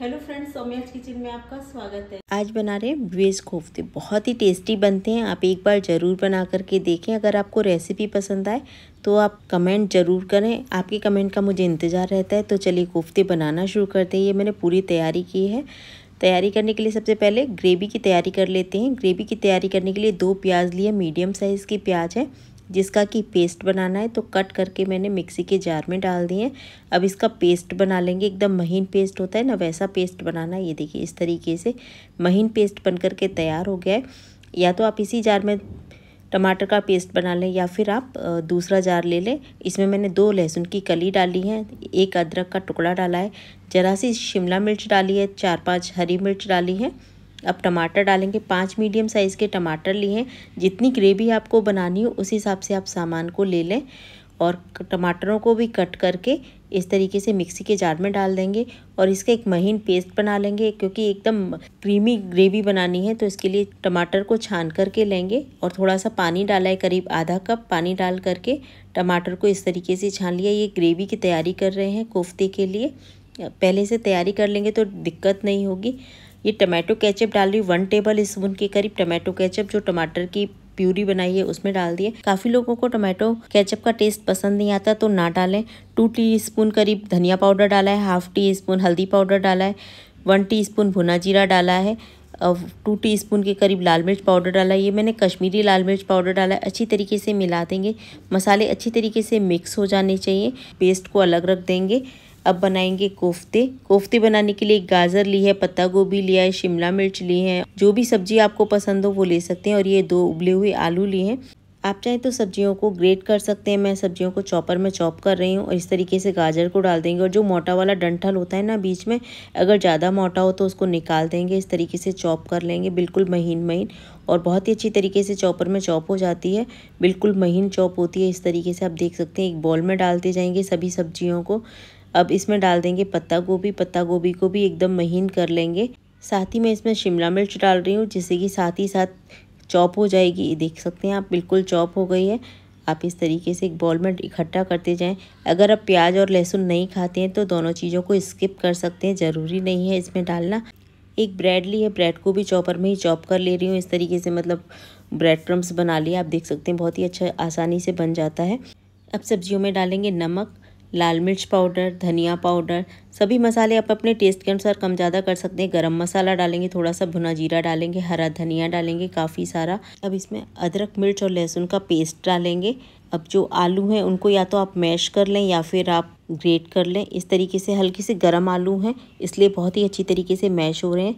hello friends सौम्याज kitchen में आपका स्वागत है आज बना रहे हैं वेज कोफ्ते बहुत ही टेस्टी बनते हैं आप एक बार ज़रूर बना करके देखें अगर आपको रेसिपी पसंद आए तो आप कमेंट ज़रूर करें आपके कमेंट का मुझे इंतज़ार रहता है तो चलिए कोफ्ते बनाना शुरू करते हैं ये मैंने पूरी तैयारी की है तैयारी करने के लिए सबसे पहले ग्रेवी की तैयारी कर लेते हैं ग्रेवी की तैयारी करने के लिए दो प्याज लिए मीडियम साइज़ की प्याज है जिसका कि पेस्ट बनाना है तो कट करके मैंने मिक्सी के जार में डाल दिए अब इसका पेस्ट बना लेंगे एकदम महीन पेस्ट होता है ना वैसा पेस्ट बनाना है ये देखिए इस तरीके से महीन पेस्ट बन करके तैयार हो गया है या तो आप इसी जार में टमाटर का पेस्ट बना लें या फिर आप दूसरा जार ले लें इसमें मैंने दो लहसुन की कली डाली है एक अदरक का टुकड़ा डाला है ज़रा सी शिमला मिर्च डाली है चार पाँच हरी मिर्च डाली है अब टमाटर डालेंगे पाँच मीडियम साइज़ के टमाटर लिए हैं जितनी ग्रेवी आपको बनानी हो उस हिसाब से आप सामान को ले लें और टमाटरों को भी कट करके इस तरीके से मिक्सी के जार में डाल देंगे और इसका एक महीन पेस्ट बना लेंगे क्योंकि एकदम क्रीमी ग्रेवी बनानी है तो इसके लिए टमाटर को छान करके लेंगे और थोड़ा सा पानी डाला है करीब आधा कप पानी डाल करके टमाटर को इस तरीके से छान लिया ये ग्रेवी की तैयारी कर रहे हैं कोफ्ते के लिए पहले से तैयारी कर लेंगे तो दिक्कत नहीं होगी ये टमाटो केचप डाल रही वन टेबल स्पून के करीब टमाटो केचप जो टमाटर की प्यूरी बनाई है उसमें डाल दिए काफ़ी लोगों को टोमेटो केचप का टेस्ट पसंद नहीं आता तो ना डालें टू टी स्पून करीब धनिया पाउडर डाला है हाफ टी स्पून हल्दी पाउडर डाला है वन टी स्पून भुना जीरा डाला है और टू टी स्पून के करीब लाल मिर्च पाउडर डाला है ये मैंने कश्मीरी लाल मिर्च पाउडर डाला है अच्छी तरीके से मिला देंगे मसाले अच्छी तरीके से मिक्स हो जाने चाहिए पेस्ट को अलग रख देंगे अब बनाएंगे कोफ्ते कोफ्ते बनाने के लिए गाजर ली है पत्ता गोभी लिया है शिमला मिर्च ली है जो भी सब्जी आपको पसंद हो वो ले सकते हैं और ये दो उबले हुए आलू लिए हैं आप चाहें तो सब्जियों को ग्रेट कर सकते हैं मैं सब्जियों को चॉपर में चॉप कर रही हूँ और इस तरीके से गाजर को डाल देंगे और जो मोटा वाला डंठल होता है ना बीच में अगर ज़्यादा मोटा हो तो उसको निकाल देंगे इस तरीके से चॉप कर लेंगे बिल्कुल महीन महीन और बहुत ही अच्छी तरीके से चॉपर में चॉप हो जाती है बिल्कुल महीन चॉप होती है इस तरीके से आप देख सकते हैं एक बॉल में डालते जाएंगे सभी सब्जियों को अब इसमें डाल देंगे पत्ता गोभी पत्ता गोभी को भी एकदम महीन कर लेंगे साथ ही मैं इसमें शिमला मिर्च डाल रही हूँ जिससे कि साथ ही साथ चॉप हो जाएगी देख सकते हैं आप बिल्कुल चॉप हो गई है आप इस तरीके से एक बॉल में इकट्ठा करते जाएं अगर आप प्याज और लहसुन नहीं खाते हैं तो दोनों चीज़ों को स्किप कर सकते हैं ज़रूरी नहीं है इसमें डालना एक ब्रेड ली है ब्रेड को भी चॉपर में ही चॉप कर ले रही हूँ इस तरीके से मतलब ब्रेड क्रम्स बना लिए आप देख सकते हैं बहुत ही अच्छा आसानी से बन जाता है अब सब्जियों में डालेंगे नमक लाल मिर्च पाउडर धनिया पाउडर सभी मसाले आप अपने टेस्ट के अनुसार कम ज़्यादा कर सकते हैं गरम मसाला डालेंगे थोड़ा सा भुना जीरा डालेंगे हरा धनिया डालेंगे काफ़ी सारा अब इसमें अदरक मिर्च और लहसुन का पेस्ट डालेंगे अब जो आलू हैं उनको या तो आप मैश कर लें या फिर आप ग्रेट कर लें इस तरीके से हल्के से गर्म आलू हैं इसलिए बहुत ही अच्छी तरीके से मैश हो रहे हैं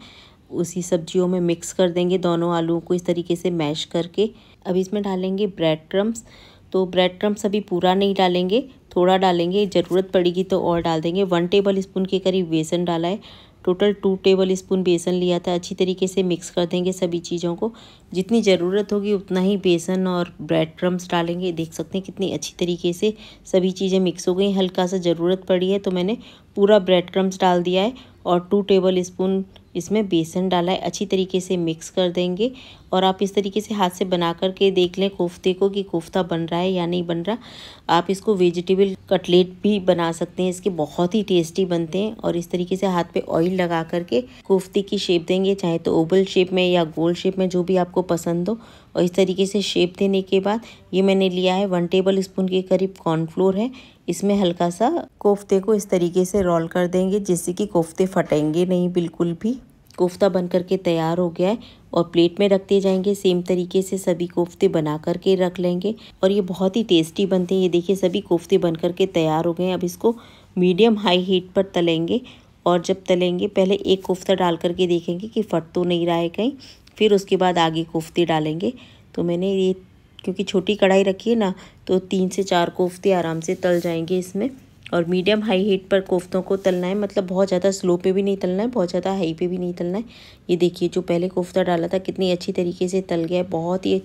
उसी सब्जियों में मिक्स कर देंगे दोनों आलूओं को इस तरीके से मैश करके अब इसमें डालेंगे ब्रेड क्रम्स तो ब्रेड क्रम्स अभी पूरा नहीं डालेंगे थोड़ा डालेंगे ज़रूरत पड़ेगी तो और डाल देंगे वन टेबल स्पून के करीब बेसन डाला है टोटल टू टेबल स्पून बेसन लिया था अच्छी तरीके से मिक्स कर देंगे सभी चीज़ों को जितनी ज़रूरत होगी उतना ही बेसन और ब्रेड क्रम्स डालेंगे देख सकते हैं कितनी अच्छी तरीके से सभी चीज़ें मिक्स हो गई हल्का सा ज़रूरत पड़ी है तो मैंने पूरा ब्रेड क्रम्स डाल दिया है और टू टेबल स्पून इसमें बेसन डाला है अच्छी तरीके से मिक्स कर देंगे और आप इस तरीके से हाथ से बना कर के देख लें कोफ्ते को कि कोफ्ता बन रहा है या नहीं बन रहा आप इसको वेजिटेबल कटलेट भी बना सकते हैं इसके बहुत ही टेस्टी बनते हैं और इस तरीके से हाथ पे ऑयल लगा करके कोफ्ते की शेप देंगे चाहे तो ओवल शेप में या गोल शेप में जो भी आपको पसंद हो और इस तरीके से शेप देने के बाद ये मैंने लिया है वन टेबल स्पून के करीब कॉर्नफ्लोर है इसमें हल्का सा कोफ्ते को इस तरीके से रोल कर देंगे जिससे कि कोफ्ते फटेंगे नहीं बिल्कुल भी कोफ्ता बन करके तैयार हो गया है और प्लेट में रखते जाएंगे सेम तरीके से सभी कोफ्ते बना करके रख लेंगे और ये बहुत ही टेस्टी बनते हैं ये देखिए सभी कोफ्ते बन करके तैयार हो गए हैं अब इसको मीडियम हाई हीट पर तलेंगे और जब तलेंगे पहले एक कोफ्ता डाल करके देखेंगे कि फट तो नहीं रहा है कहीं फिर उसके बाद आगे कोफ्ते डालेंगे तो मैंने ये क्योंकि छोटी कढ़ाई रखी है ना तो तीन से चार कोफ्ते आराम से तल जाएंगे इसमें और मीडियम हाई हीट पर कोफ्तों को तलना है मतलब बहुत ज़्यादा स्लो पे भी नहीं तलना है बहुत ज़्यादा हाई पे भी नहीं तलना है ये देखिए जो पहले कोफ्ता डाला था कितनी अच्छी तरीके से तल गया है बहुत ही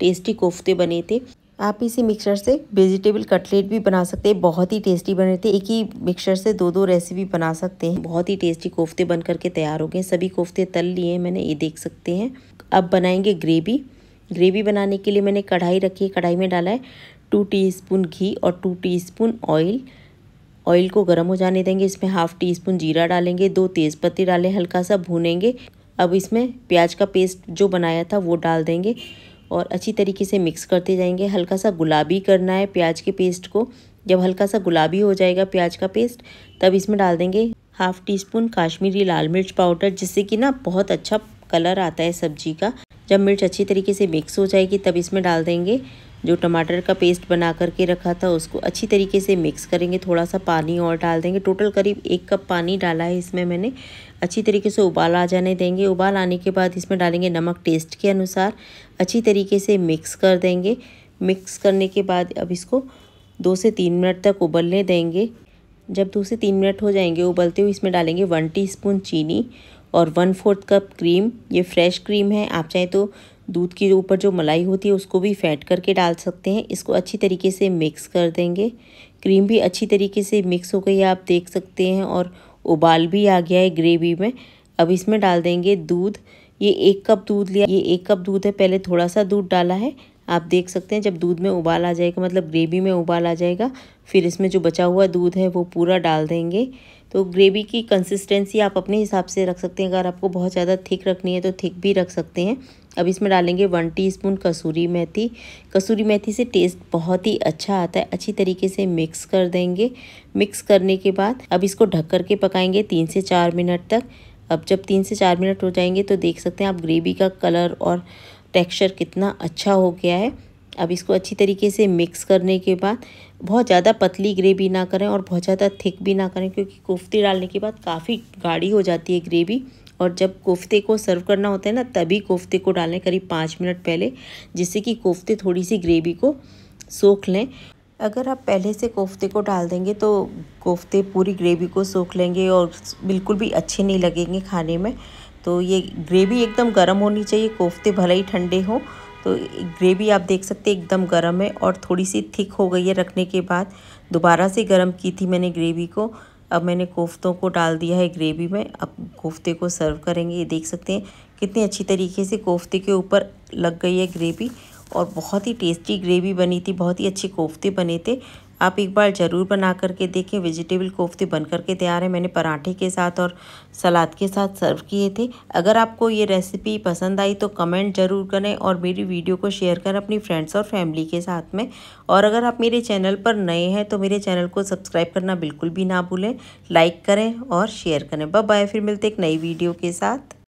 टेस्टी कोफ्ते बने थे आप इसी मिक्सर से वेजिटेबल कटलेट भी बना सकते हैं बहुत ही टेस्टी बने थे एक ही मिक्सर से दो दो रेसिपी बना सकते हैं बहुत ही टेस्टी कोफ्ते बन करके तैयार हो गए सभी कोफ्ते तल लिए हैं मैंने ये देख सकते हैं अब बनाएंगे ग्रेवी ग्रेवी बनाने के लिए मैंने कढ़ाई रखी है कढ़ाई में डाला है टू टी घी और टू टी ऑयल ऑयल को गर्म हो जाने देंगे इसमें हाफ टी स्पून जीरा डालेंगे दो तेज़पत्ते डालें हल्का सा भूनेंगे अब इसमें प्याज का पेस्ट जो बनाया था वो डाल देंगे और अच्छी तरीके से मिक्स करते जाएंगे हल्का सा गुलाबी करना है प्याज के पेस्ट को जब हल्का सा गुलाबी हो जाएगा प्याज का पेस्ट तब इसमें डाल देंगे हाफ़ टी स्पून काश्मीरी लाल मिर्च पाउडर जिससे कि ना बहुत अच्छा कलर आता है सब्जी का जब मिर्च अच्छी तरीके से मिक्स हो जाएगी तब इसमें डाल देंगे जो टमाटर का पेस्ट बना करके रखा था उसको अच्छी तरीके से मिक्स करेंगे थोड़ा सा पानी और डाल देंगे टोटल करीब एक कप पानी डाला है इसमें मैंने अच्छी तरीके से उबाल आ जाने देंगे उबाल आने के बाद इसमें डालेंगे नमक टेस्ट के अनुसार अच्छी तरीके से मिक्स कर देंगे मिक्स करने के बाद अब इसको दो से तीन मिनट तक उबलने देंगे जब दो से तीन मिनट हो जाएंगे उबलते हुए इसमें डालेंगे वन टीस्पून चीनी और वन फोर्थ कप क्रीम ये फ्रेश क्रीम है आप चाहें तो दूध के ऊपर जो मलाई होती है उसको भी फैट करके डाल सकते हैं इसको अच्छी तरीके से मिक्स कर देंगे क्रीम भी अच्छी तरीके से मिक्स हो गई आप देख सकते हैं और उबाल भी आ गया है ग्रेवी में अब इसमें डाल देंगे दूध ये एक कप दूध लिया ये एक कप दूध है पहले थोड़ा सा दूध डाला है आप देख सकते हैं जब दूध में उबाल आ जाएगा मतलब ग्रेवी में उबाल आ जाएगा फिर इसमें जो बचा हुआ दूध है वो पूरा डाल देंगे तो ग्रेवी की कंसिस्टेंसी आप अपने हिसाब से रख सकते हैं अगर आपको बहुत ज़्यादा थिक रखनी है तो थिक भी रख सकते हैं अब इसमें डालेंगे वन टीस्पून कसूरी मेथी कसूरी मेथी से टेस्ट बहुत ही अच्छा आता है अच्छी तरीके से मिक्स कर देंगे मिक्स करने के बाद अब इसको ढक कर के पकाएंगे तीन से चार मिनट तक अब जब तीन से चार मिनट हो जाएंगे तो देख सकते हैं आप ग्रेवी का कलर और टेक्सचर कितना अच्छा हो गया है अब इसको अच्छी तरीके से मिक्स करने के बाद बहुत ज़्यादा पतली ग्रेवी ना करें और बहुत ज़्यादा थिक भी ना करें क्योंकि कोफ्ते डालने के बाद काफ़ी गाढ़ी हो जाती है ग्रेवी और जब कोफ्ते को सर्व करना होता है ना तभी कोफ्ते को डालें करीब पाँच मिनट पहले जिससे कि कोफ्ते थोड़ी सी ग्रेवी को सोख लें अगर आप पहले से कोफ्ते को डाल देंगे तो कोफ्ते पूरी ग्रेवी को सोख लेंगे और बिल्कुल भी अच्छे नहीं लगेंगे खाने में तो ये ग्रेवी एकदम गर्म होनी चाहिए कोफ्ते भले ही ठंडे हो तो ग्रेवी आप देख सकते हैं एकदम गर्म है और थोड़ी सी थिक हो गई है रखने के बाद दोबारा से गर्म की थी मैंने ग्रेवी को अब मैंने कोफ्तों को डाल दिया है ग्रेवी में अब कोफ्ते को सर्व करेंगे ये देख सकते हैं कितनी अच्छी तरीके से कोफ्ते के ऊपर लग गई है ग्रेवी और बहुत ही टेस्टी ग्रेवी बनी थी बहुत ही अच्छे कोफ्ते बने थे आप एक बार ज़रूर बना करके देखें वेजिटेबल कोफ्ते बन करके तैयार है मैंने पराठे के साथ और सलाद के साथ सर्व किए थे अगर आपको ये रेसिपी पसंद आई तो कमेंट ज़रूर करें और मेरी वीडियो को शेयर करें अपनी फ्रेंड्स और फैमिली के साथ में और अगर आप मेरे चैनल पर नए हैं तो मेरे चैनल को सब्सक्राइब करना बिल्कुल भी ना भूलें लाइक करें और शेयर करें बाय फिर मिलते एक नई वीडियो के साथ